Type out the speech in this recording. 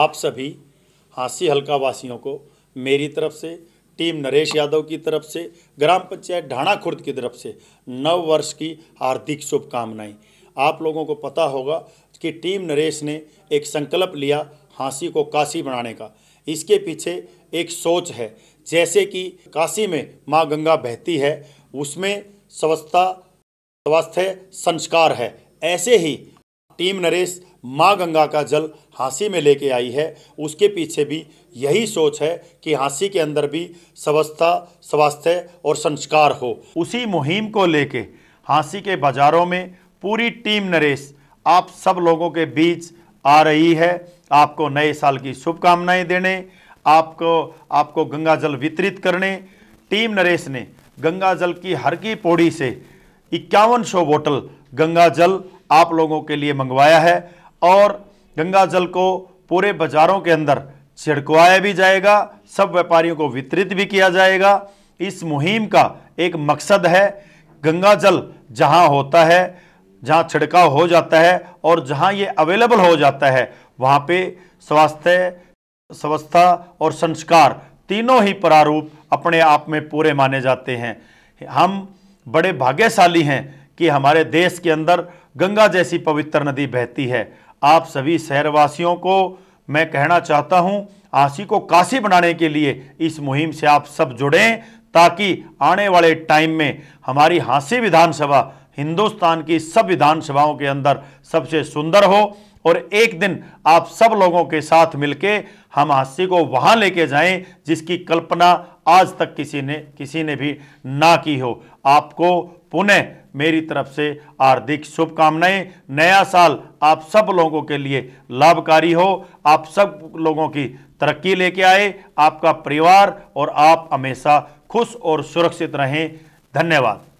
आप सभी हाँसी हल्का वासियों को मेरी तरफ से टीम नरेश यादव की तरफ से ग्राम पंचायत ढाणा खुर्द की तरफ से नव वर्ष की हार्दिक शुभकामनाएं आप लोगों को पता होगा कि टीम नरेश ने एक संकल्प लिया हाँसी को काशी बनाने का इसके पीछे एक सोच है जैसे कि काशी में माँ गंगा बहती है उसमें स्वच्छता स्वास्थ्य संस्कार है ऐसे ही टीम नरेश माँ गंगा का जल हाँसी में लेके आई है उसके पीछे भी यही सोच है कि हाँसी के अंदर भी स्वस्थता स्वास्थ्य और संस्कार हो उसी मुहिम को लेके हाँसी के बाज़ारों में पूरी टीम नरेश आप सब लोगों के बीच आ रही है आपको नए साल की शुभकामनाएं देने आपको आपको गंगा जल वितरित करने टीम नरेश ने गंगा जल की हर की पौड़ी से इक्यावन सौ बोटल गंगा जल आप लोगों के लिए मंगवाया है और गंगा जल को पूरे बाजारों के अंदर छिड़कवाया भी जाएगा सब व्यापारियों को वितरित भी किया जाएगा इस मुहिम का एक मकसद है गंगा जल जहाँ होता है जहाँ छिड़काव हो जाता है और जहाँ ये अवेलेबल हो जाता है वहाँ पे स्वास्थ्य स्वस्था और संस्कार तीनों ही प्रारूप अपने आप में पूरे माने जाते हैं हम बड़े भाग्यशाली हैं कि हमारे देश के अंदर गंगा जैसी पवित्र नदी बहती है आप सभी शहरवासियों को मैं कहना चाहता हूं आशी को काशी बनाने के लिए इस मुहिम से आप सब जुड़ें ताकि आने वाले टाइम में हमारी हाँसी विधानसभा हिंदुस्तान की सब विधानसभाओं के अंदर सबसे सुंदर हो और एक दिन आप सब लोगों के साथ मिलके हम हाँसी को वहाँ लेके जाएं जिसकी कल्पना आज तक किसी ने किसी ने भी ना की हो आपको पुनः मेरी तरफ से हार्दिक शुभकामनाएं नया साल आप सब लोगों के लिए लाभकारी हो आप सब लोगों की तरक्की लेके आए आपका परिवार और आप हमेशा खुश और सुरक्षित रहें धन्यवाद